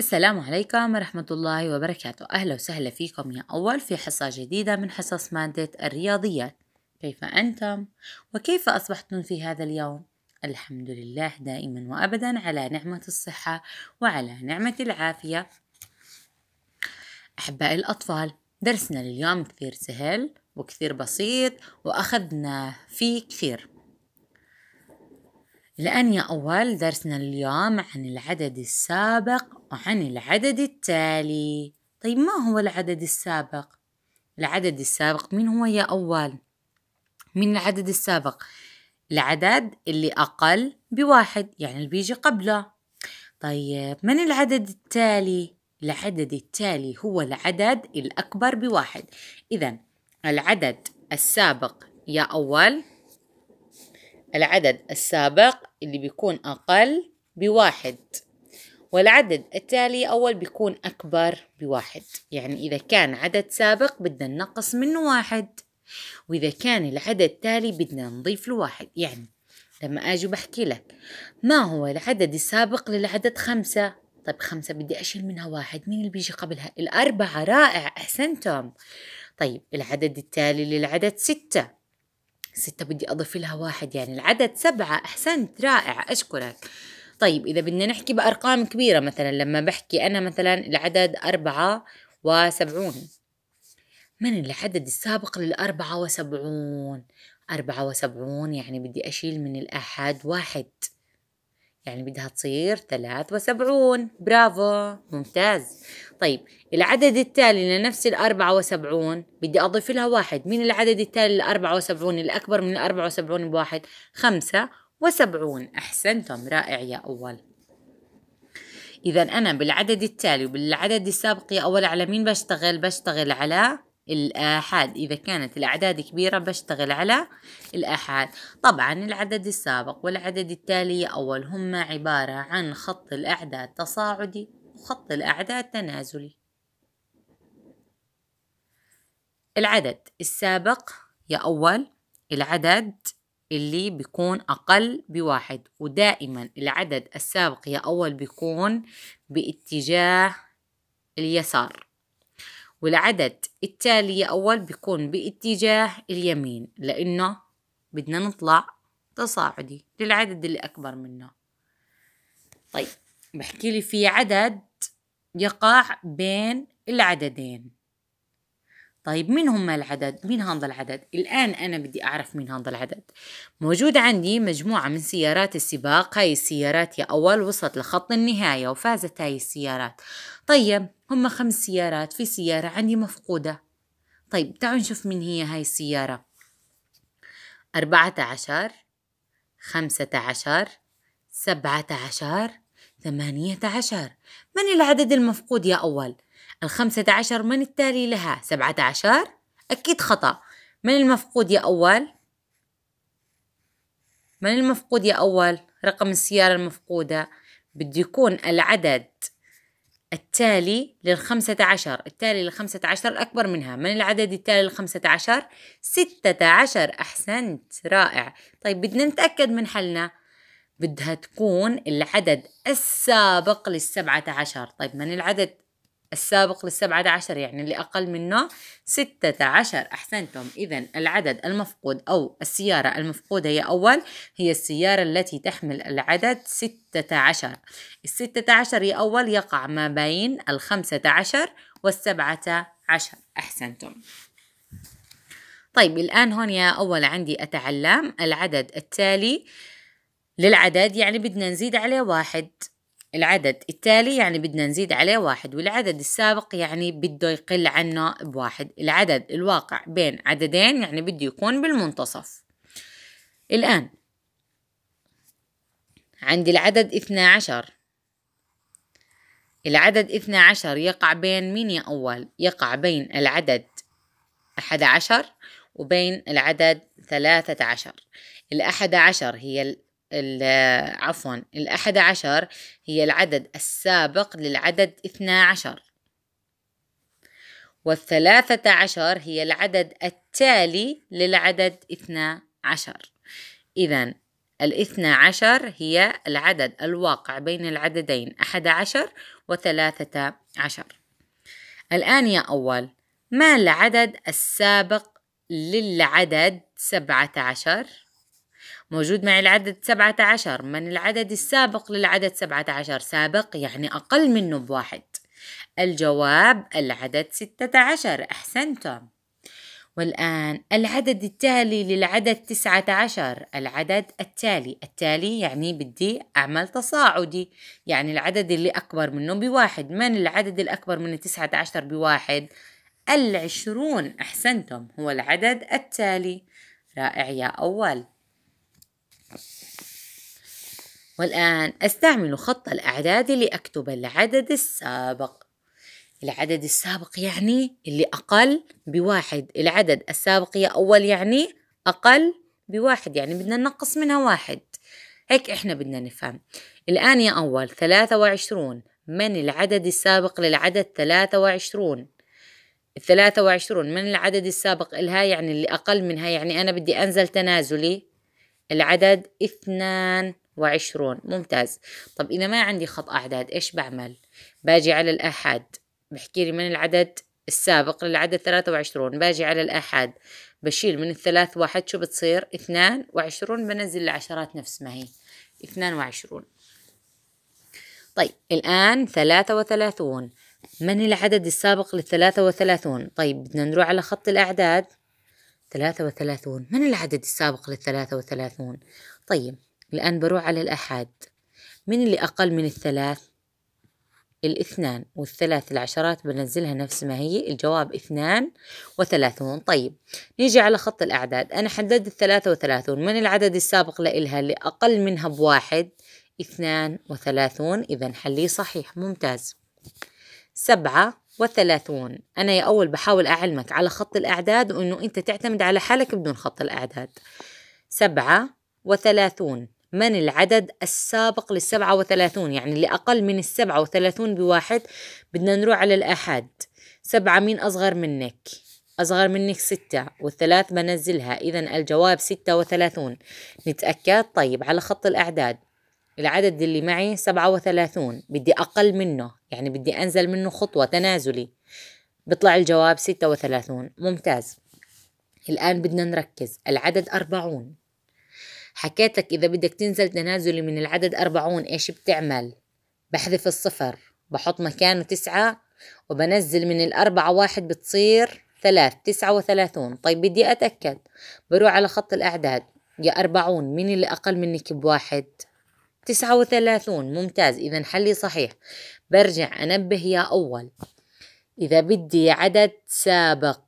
السلام عليكم ورحمة الله وبركاته أهلا وسهلا فيكم يا أول في حصة جديدة من حصص مادة الرياضيات كيف أنتم؟ وكيف أصبحتم في هذا اليوم؟ الحمد لله دائما وأبدا على نعمة الصحة وعلى نعمة العافية أحبائي الأطفال درسنا لليوم كثير سهل وكثير بسيط وأخذنا فيه كثير الآن يا أول درسنا اليوم عن العدد السابق وعن العدد التالي طيب ما هو العدد السابق؟ العدد السابق من هو يا أول؟ من العدد السابق؟ العدد اللي أقل بواحد يعني اللي بيجي قبله طيب من العدد التالي؟ العدد التالي هو العدد الأكبر بواحد إذا العدد السابق يا أول العدد السابق اللي بيكون أقل بواحد والعدد التالي أول بيكون أكبر بواحد يعني إذا كان عدد سابق بدنا ننقص منه واحد وإذا كان العدد التالي بدنا نضيف له واحد يعني لما أجي بحكي لك ما هو العدد السابق للعدد خمسة طيب خمسة بدي أشيل منها واحد مين اللي بيجي قبلها الأربعة رائع أحسنتم طيب العدد التالي للعدد ستة ستة بدي أضيف لها واحد يعني العدد سبعة أحسنت رائع أشكرك طيب إذا بدنا نحكي بأرقام كبيرة مثلا لما بحكي أنا مثلا العدد أربعة وسبعون من العدد السابق للأربعة وسبعون أربعة وسبعون يعني بدي أشيل من الأحد واحد يعني بدها تصير 73 برافو ممتاز طيب العدد التالي لنفس ال 74 بدي أضيف لها واحد مين العدد التالي ل 74 الأكبر من ال 74 بواحد 75 أحسنتم رائع يا أول إذا أنا بالعدد التالي وبالعدد السابق يا أول على مين بشتغل بشتغل على الآحاد إذا كانت الأعداد كبيرة بشتغل على الآحاد طبعا العدد السابق والعدد التالي أول هما عبارة عن خط الأعداد تصاعدي وخط الأعداد تنازلي العدد السابق يا أول العدد اللي بيكون أقل بواحد ودائما العدد السابق يا أول بيكون باتجاه اليسار والعدد التالي أول بيكون باتجاه اليمين لأنه بدنا نطلع تصاعدي للعدد اللي أكبر منه طيب بحكي لي في عدد يقع بين العددين طيب مين هم العدد؟ مين هذا العدد؟ الآن أنا بدي أعرف مين هذا العدد موجود عندي مجموعة من سيارات السباق هاي السيارات يا أول وصلت لخط النهاية وفازت هاي السيارات طيب هم خمس سيارات في سيارة عندي مفقودة طيب تعالوا نشوف مين هي هاي السيارة أربعة عشر خمسة عشر سبعة عشر ثمانية عشر من العدد المفقود يا أول؟ الخمسة عشر من التالي لها سبعة عشر أكيد خطأ من المفقود يا أول من المفقود يا أول رقم السيارة المفقودة بده يكون العدد التالي للخمسة عشر التالي للخمسة عشر أكبر منها من العدد التالي للخمسة عشر ستة عشر أحسنت رائع طيب بدنا نتأكد من حلنا بدها تكون العدد السابق للسبعة عشر طيب من العدد السابق للسبعة عشر يعني اللي أقل منه ستة عشر أحسنتم إذا العدد المفقود أو السيارة المفقودة هي أول هي السيارة التي تحمل العدد ستة عشر الستة عشر هي أول يقع ما بين الخمسة عشر والسبعة عشر أحسنتم طيب الآن هون يا أول عندي أتعلم العدد التالي للعدد يعني بدنا نزيد عليه واحد العدد التالي يعني بدنا نزيد عليه واحد والعدد السابق يعني بده يقل عنه بواحد العدد الواقع بين عددين يعني بده يكون بالمنتصف الآن عندي العدد 12 العدد 12 يقع بين مين يا أول؟ يقع بين العدد 11 وبين العدد 13 ال 11 هي عفوا الأحد عشر هي العدد السابق للعدد اثنا عشر والثلاثة عشر هي العدد التالي للعدد اثنا عشر إذا الاثنا عشر هي العدد الواقع بين العددين أحد عشر وثلاثة عشر الآن يا أول ما العدد السابق للعدد سبعة عشر؟ موجود مع العدد 17 من العدد السابق للعدد 17 سابق يعني أقل منه بواحد الجواب العدد 16 أحسنتم والآن العدد التالي للعدد 19 العدد التالي التالي يعني بدي أعمل تصاعدي يعني العدد اللي أكبر منه بواحد من العدد الأكبر من التسعة عشر بواحد العشرون أحسنتم هو العدد التالي رائع يا أول والآن أستعمل خط الأعداد لأكتب العدد السابق العدد السابق يعني اللي أقل بواحد العدد السابق يا أول يعني أقل بواحد يعني بدنا ننقص منها واحد هيك إحنا بدنا نفهم الآن يا أول ثلاثة وعشرون من العدد السابق للعدد ثلاثة وعشرون الثلاثة وعشرون من العدد السابق إلها يعني اللي أقل منها يعني أنا بدي أنزل تنازلي العدد اثنان وعشرون ممتاز طب إذا ما عندي خط أعداد إيش بعمل باجي على الأحد بحكي لي من العدد السابق للعدد ثلاثة وعشرون باجي على الأحد بشيل من الثلاث واحد شو بتصير اثنان وعشرون بنزل العشرات نفس ما هي اثنان وعشرون طيب الآن ثلاثة وثلاثون من العدد السابق للثلاثة وثلاثون طيب بدنا نروح على خط الأعداد ثلاثة وثلاثون من العدد السابق للثلاثة وثلاثون طيب الآن بروح على الأحاد من اللي أقل من الثلاث الاثنان والثلاث العشرات بنزلها نفس ما هي الجواب اثنان وثلاثون طيب نيجي على خط الأعداد أنا حددت الثلاثة وثلاثون من العدد السابق لإلها اللي أقل منها بواحد اثنان وثلاثون إذا حلي صحيح ممتاز سبعة وثلاثون أنا يا أول بحاول أعلمك على خط الأعداد وإنه أنت تعتمد على حالك بدون خط الأعداد سبعة وثلاثون من العدد السابق لل 37 يعني اللي أقل من ال 37 بواحد بدنا نروح على الأحد سبعة مين أصغر منك أصغر منك ستة والثلاث بنزلها إذا الجواب ستة وثلاثون نتأكد طيب على خط الأعداد العدد اللي معي سبعة وثلاثون بدي أقل منه يعني بدي أنزل منه خطوة تنازلي بطلع الجواب ستة وثلاثون ممتاز الآن بدنا نركز العدد أربعون حكيت لك إذا بدك تنزل تنازلي من العدد أربعون إيش بتعمل بحذف الصفر بحط مكانه تسعة وبنزل من الأربعة واحد بتصير ثلاث تسعة وثلاثون طيب بدي أتأكد بروح على خط الأعداد يا أربعون مين اللي أقل منك بواحد تسعة وثلاثون ممتاز إذا حلي صحيح برجع أنبه يا أول إذا بدي عدد سابق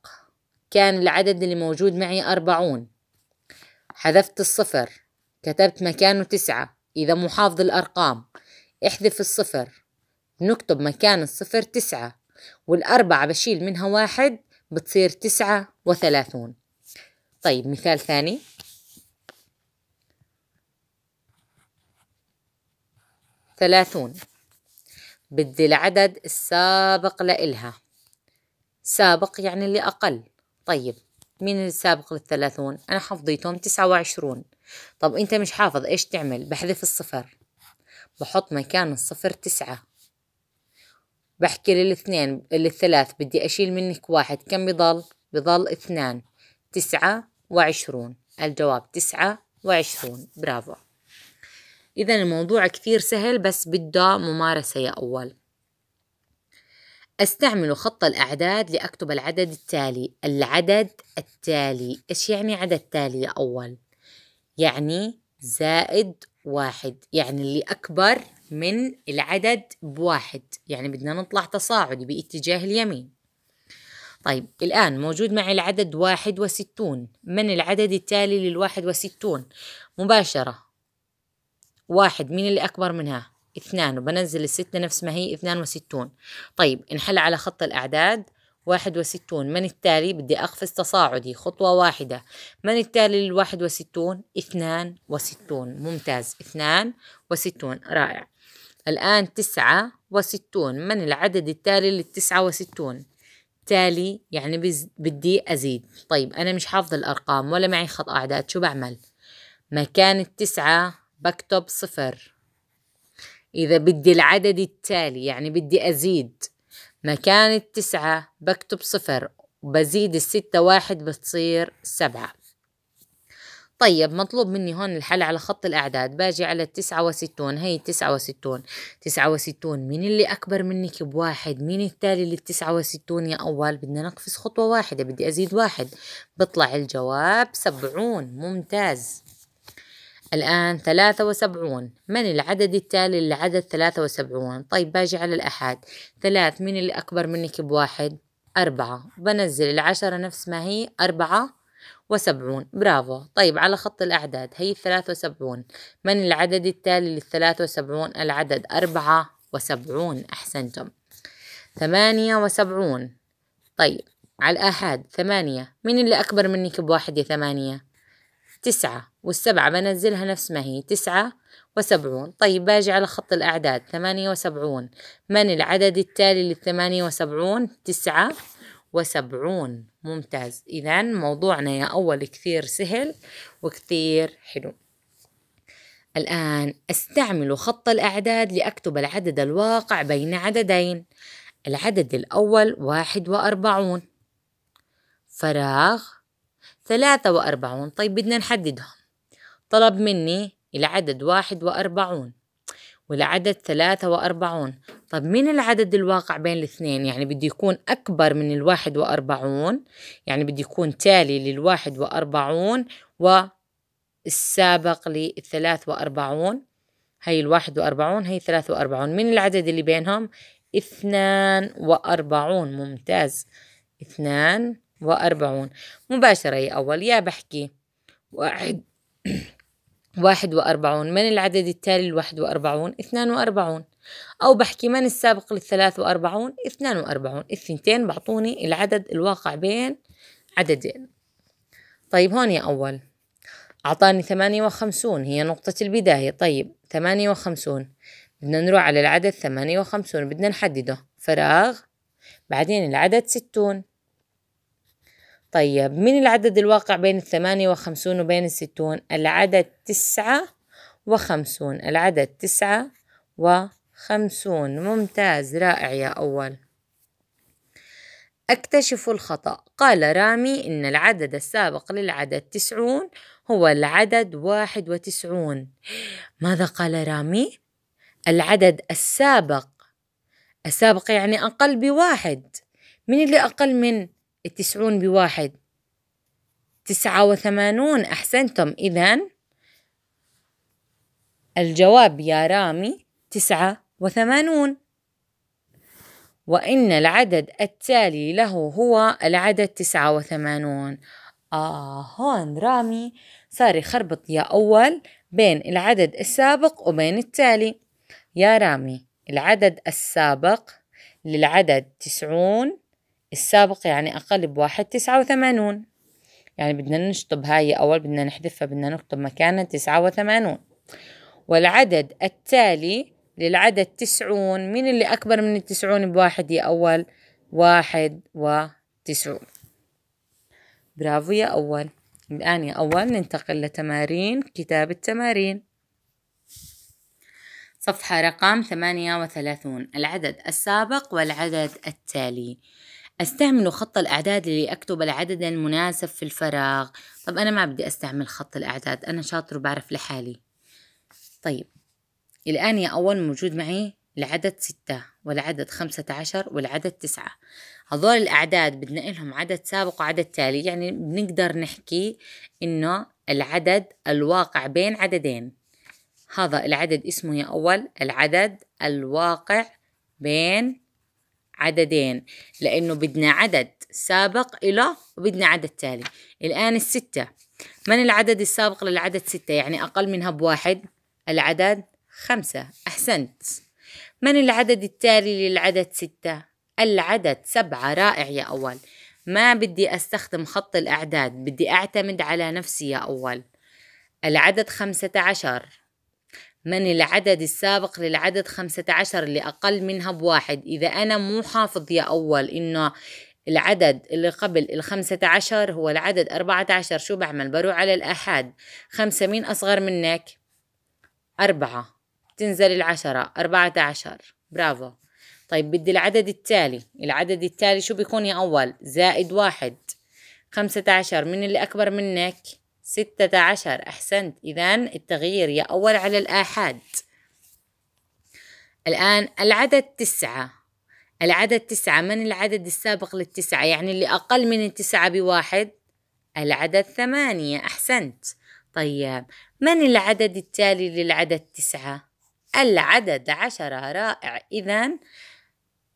كان العدد اللي موجود معي أربعون حذفت الصفر كتبت مكانه تسعة إذا مو حافظ الأرقام احذف الصفر نكتب مكان الصفر تسعة والأربعة بشيل منها واحد بتصير تسعة وثلاثون طيب مثال ثاني ثلاثون بدي العدد السابق لإلها سابق يعني اللي أقل طيب مين السابق للثلاثون أنا حفظيتهم تسعة وعشرون طب انت مش حافظ ايش تعمل بحذف الصفر بحط مكان الصفر تسعة بحكي للاثنين للثلاث بدي اشيل منك واحد كم بضل بضل اثنان تسعة وعشرون الجواب تسعة وعشرون برافو إذا الموضوع كثير سهل بس بده ممارسة يا أول أستعمل خط الأعداد لأكتب العدد التالي العدد التالي إيش يعني عدد تالي يا أول؟ يعني زائد واحد يعني اللي أكبر من العدد بواحد يعني بدنا نطلع تصاعدي باتجاه اليمين طيب الآن موجود معي العدد واحد وستون من العدد التالي للواحد وستون مباشرة واحد مين اللي أكبر منها اثنان وبنزل الستة نفس ما هي اثنان وستون طيب انحل على خط الأعداد واحد وستون من التالي بدي أقفز تصاعدي خطوة واحدة من التالي للواحد وستون اثنان وستون ممتاز اثنان وستون رائع الآن تسعة وستون من العدد التالي للتسعة وستون تالي يعني بز بدي أزيد طيب أنا مش حافظ الأرقام ولا معي خط أعداد شو بعمل مكان التسعة بكتب صفر إذا بدي العدد التالي يعني بدي أزيد مكان التسعة بكتب صفر وبزيد الستة واحد بتصير سبعة طيب مطلوب مني هون الحل على خط الأعداد باجي على التسعة وستون هي التسعة وستون تسعة وستون مين اللي أكبر منك بواحد مين التالي للتسعة وستون يا أول بدنا نقفز خطوة واحدة بدي أزيد واحد بطلع الجواب سبعون ممتاز الآن ثلاثة وسبعون من العدد التالي للعدد ثلاثة وسبعون طيب باجي على الأحد ثلاث مين اللي أكبر منك بواحد أربعة بنزل العشرة نفس ما هي أربعة وسبعون برافو طيب على خط الأعداد هي الثلاثة وسبعون من العدد التالي للثلاثة وسبعون العدد أربعة وسبعون أحسنتم ثمانية وسبعون طيب على الآحاد ثمانية مين اللي أكبر منك بواحد يا ثمانية تسعة والسبعة بنزلها نفس ما هي تسعة وسبعون طيب باجي على خط الأعداد ثمانية وسبعون من العدد التالي للثمانية وسبعون تسعة وسبعون ممتاز إذا موضوعنا يا أول كثير سهل وكثير حلو الآن أستعمل خط الأعداد لأكتب العدد الواقع بين عددين العدد الأول واحد وأربعون فراغ ثلاثة وأربعون طيب بدنا نحددهم طلب مني العدد واحد وأربعون والعدد ثلاثة وأربعون طب مين العدد الواقع بين الاثنين يعني بدي يكون أكبر من الواحد وأربعون يعني بدي يكون تالي للواحد وأربعون والسابق للثلاث وأربعون هي الواحد وأربعون هي ثلاثة وأربعون مين العدد اللي بينهم اثنان وأربعون ممتاز اثنان وأربعون مباشرة يا أول يا بحكي واحد واحد وأربعون من العدد التالي لواحد وأربعون اثنان وأربعون أو بحكي من السابق للثلاث وأربعون اثنان وأربعون الثنتين بعطوني العدد الواقع بين عددين طيب هون يا أول أعطاني ثمانية وخمسون هي نقطة البداية طيب ثمانية وخمسون بدنا نروح على العدد ثمانية وخمسون بدنا نحدده فراغ بعدين العدد ستون طيب من العدد الواقع بين الثمانية وخمسون وبين الستون العدد تسعة وخمسون العدد تسعة وخمسون ممتاز رائع يا أول أكتشف الخطأ قال رامي إن العدد السابق للعدد تسعون هو العدد واحد وتسعون ماذا قال رامي؟ العدد السابق السابق يعني أقل بواحد من اللي أقل من التسعون بواحد تسعة وثمانون أحسنتم إذا الجواب يا رامي تسعة وثمانون وإن العدد التالي له هو العدد تسعة وثمانون آه هون رامي صار يخربط يا أول بين العدد السابق وبين التالي يا رامي العدد السابق للعدد تسعون السابق يعني أقل بواحد تسعة وثمانون يعني بدنا نشطب هاي أول بدنا نحذفها بدنا نكتب مكانها تسعة وثمانون والعدد التالي للعدد تسعون مين اللي أكبر من التسعون بواحد يا أول واحد وتسعون برافو يا أول الآن يا أول ننتقل لتمارين كتاب التمارين صفحة رقم ثمانية وثلاثون العدد السابق والعدد التالي استعملوا خط الأعداد لأكتب العدد المناسب في الفراغ طب أنا ما بدي أستعمل خط الأعداد أنا شاطر وبعرف لحالي طيب الآن يا أول موجود معي العدد ستة والعدد خمسة عشر والعدد تسعة هذول الأعداد بدنا لهم عدد سابق وعدد تالي يعني بنقدر نحكي إنه العدد الواقع بين عددين هذا العدد اسمه يا أول العدد الواقع بين عددين لأنه بدنا عدد سابق إلى وبدنا عدد تالي الآن الستة من العدد السابق للعدد ستة يعني أقل منها بواحد العدد خمسة أحسنت من العدد التالي للعدد ستة العدد سبعة رائع يا أول ما بدي أستخدم خط الأعداد بدي أعتمد على نفسي يا أول العدد خمسة عشر من العدد السابق للعدد 15 اللي أقل منها بواحد إذا أنا مو حافظ يا أول إنه العدد اللي قبل الخمسة عشر هو العدد أربعة عشر شو بعمل بروح على الأحد خمسة مين أصغر منك أربعة تنزل العشرة أربعة عشر برافو طيب بدي العدد التالي العدد التالي شو بيكون يا أول زائد واحد خمسة عشر من اللي أكبر منك ستة عشر أحسنت إذا التغيير يا أول على الآحاد الآن العدد تسعة العدد تسعة من العدد السابق للتسعة يعني اللي أقل من التسعة بواحد العدد ثمانية أحسنت طيب من العدد التالي للعدد تسعة العدد عشرة رائع إذا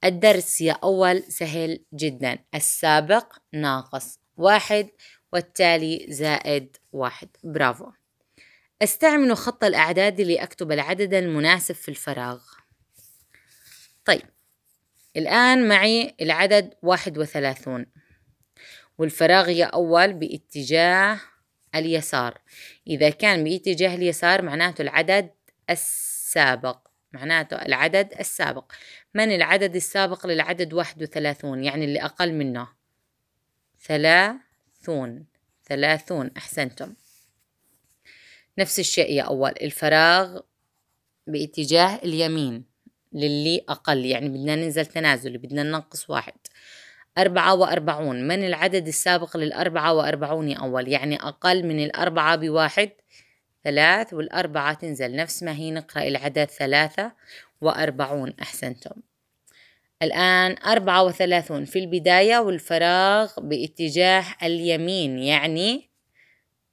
الدرس يا أول سهل جدا السابق ناقص واحد والتالي زائد واحد برافو استعملوا خط الأعداد لأكتب العدد المناسب في الفراغ طيب الآن معي العدد واحد وثلاثون والفراغ أول باتجاه اليسار إذا كان باتجاه اليسار معناته العدد السابق معناته العدد السابق من العدد السابق للعدد واحد وثلاثون يعني اللي أقل منه ثلاث ثلاثون ثلاثون أحسنتم نفس الشيء يا أول الفراغ باتجاه اليمين للي أقل يعني بدنا ننزل تنازل بدنا ننقص واحد أربعة وأربعون من العدد السابق للأربعة وأربعون يا أول يعني أقل من الأربعة بواحد ثلاث والأربعة تنزل نفس ما هي نقرأ العدد ثلاثة وأربعون أحسنتم الآن أربعة وثلاثون في البداية والفراغ باتجاه اليمين يعني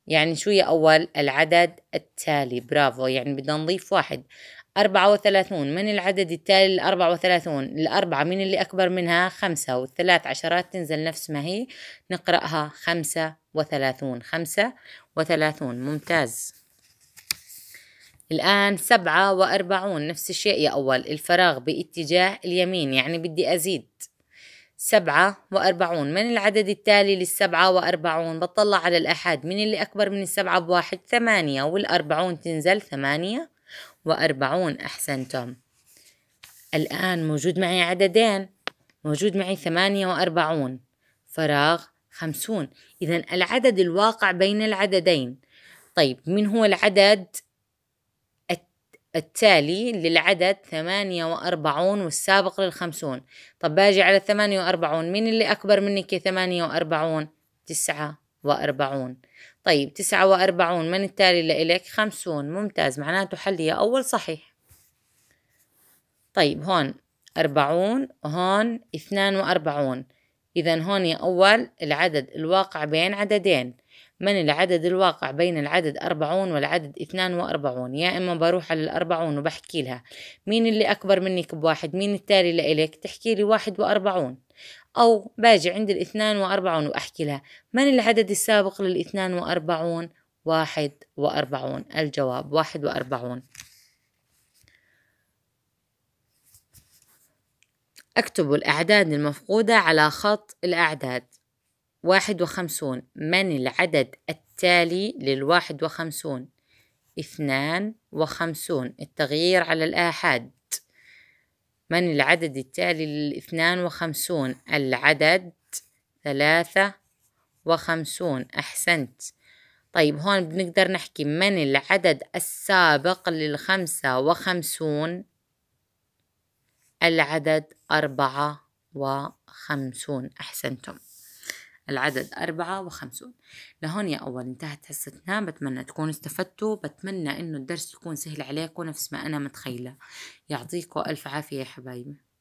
يعني شو يا أول العدد التالي برافو يعني بدنا نضيف واحد أربعة وثلاثون من العدد التالي الأربعة وثلاثون الأربعة من اللي أكبر منها خمسة والثلاث عشرات تنزل نفس ما هي نقرأها خمسة وثلاثون خمسة وثلاثون ممتاز الآن سبعة وأربعون نفس الشيء يا أول الفراغ باتجاه اليمين يعني بدي أزيد سبعة وأربعون من العدد التالي للسبعة وأربعون بطلع على الأحد من اللي أكبر من السبعة بواحد ثمانية والأربعون تنزل ثمانية وأربعون أحسنتم الآن موجود معي عددين موجود معي ثمانية وأربعون فراغ خمسون إذا العدد الواقع بين العددين طيب من هو العدد التالي للعدد ثمانية وأربعون والسابق للخمسون طب باجي على ثمانية وأربعون مين اللي أكبر مني كثمانية وأربعون تسعة وأربعون طيب تسعة وأربعون من التالي لإلك خمسون ممتاز معناته حلي أول صحيح طيب هون أربعون هون اثنان وأربعون إذا هون يا أول العدد الواقع بين عددين من العدد الواقع بين العدد أربعون والعدد اثنان وأربعون يا إما بروح على الأربعون وبحكي لها مين اللي أكبر منك بواحد مين التالي لإلك تحكي لي واحد وأربعون أو باجي عند الاثنان وأربعون وأحكي لها من العدد السابق للاثنان وأربعون واحد وأربعون الجواب واحد وأربعون اكتبوا الأعداد المفقودة على خط الأعداد واحد وخمسون من العدد التالي للواحد وخمسون اثنان وخمسون التغيير على الآحاد من العدد التالي للاثنان وخمسون العدد ثلاثة وخمسون أحسنت طيب هون بنقدر نحكي من العدد السابق للخمسة وخمسون العدد أربعة وخمسون أحسنتم العدد أربعة وخمسون لهون يا أول انتهت حصتنا بتمنى تكونوا استفدتوا بتمنى إنه الدرس يكون سهل عليكم نفس ما أنا متخيلة يعطيكم ألف عافية يا حبايبي